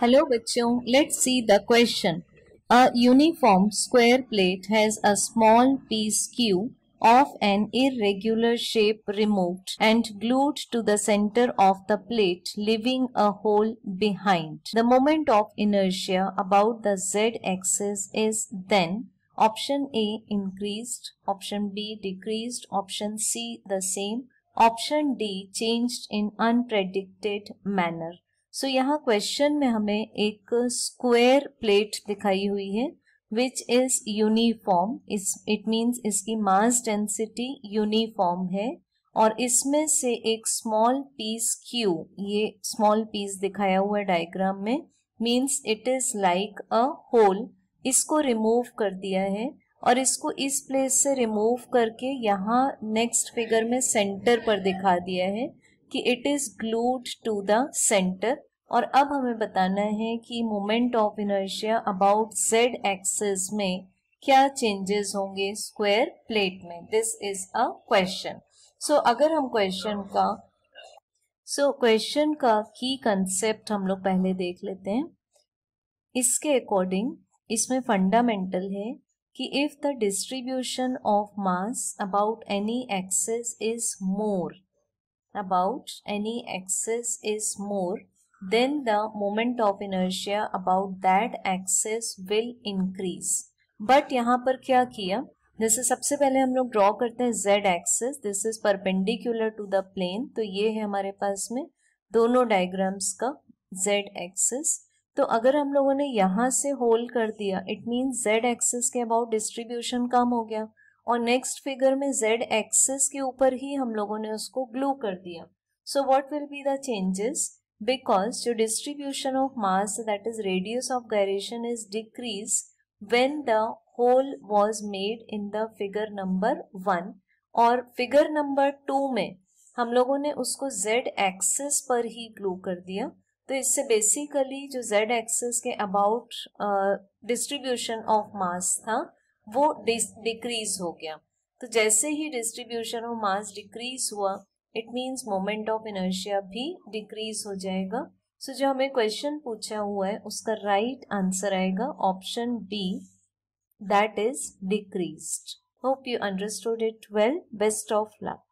Hello bachcho, let's see the question. A uniform square plate has a small piece Q of an irregular shape removed and glued to the center of the plate leaving a hole behind. The moment of inertia about the z-axis is then option A increased, option B decreased, option C the same, option D changed in unpredicted manner. So so, यहाँ question में हमें एक square plate दिखाई हुई है which is uniform is it means इसकी mass density uniform है और इसमें से एक स्मॉल पीस क्यू ये स्मॉल पीस दिखाया हुआ है डायग्राम में means it is like a hole इसको रिमूव कर दिया है और इसको इस प्लेस से रिमूव करके यहाँ नेक्स्ट फिगर में सेंटर पर दिखा दिया है कि it is glued to the centre और अब हमें बताना है कि moment of inertia about Z axis में क्या चेंजेस होंगे स्क्वायर प्लेट में this is a question so अगर हम क्वेश्चन का सो so, क्वेश्चन का की कंसेप्ट हम लोग पहले देख लेते हैं इसके अकॉर्डिंग इसमें फंडामेंटल है कि if the distribution of mass about any axis is more about any axis is more, then the moment of inertia about that axis will increase. But यहाँ पर क्या किया जैसे सबसे पहले हम लोग ड्रॉ करते हैं z axis this is perpendicular to the plane तो ये है हमारे पास में दोनों डायग्राम्स का z एक्सेस तो अगर हम लोगों ने यहाँ से होल कर दिया इट मीन z एक्सेस के अबाउट डिस्ट्रीब्यूशन कम हो गया और नेक्स्ट फिगर में जेड एक्सेस के ऊपर ही हम लोगों ने उसको ग्लू कर दिया so what will be the changes because जो distribution of mass that is radius of gyration is decrease when the hole was made in the figure number one और फिगर नंबर टू में हम लोगों ने उसको z access पर ही glue कर दिया तो इससे बेसिकली जो z एक्सेस के अबाउट डिस्ट्रीब्यूशन ऑफ मास था वो डिक्रीज हो गया तो जैसे ही डिस्ट्रीब्यूशन ऑफ मास डिक्रीज हुआ it means moment of inertia भी डिक्रीज हो जाएगा सो so, जो हमें क्वेश्चन पूछा हुआ है उसका राइट right आंसर आएगा option B that is decrease hope you understood it well best of luck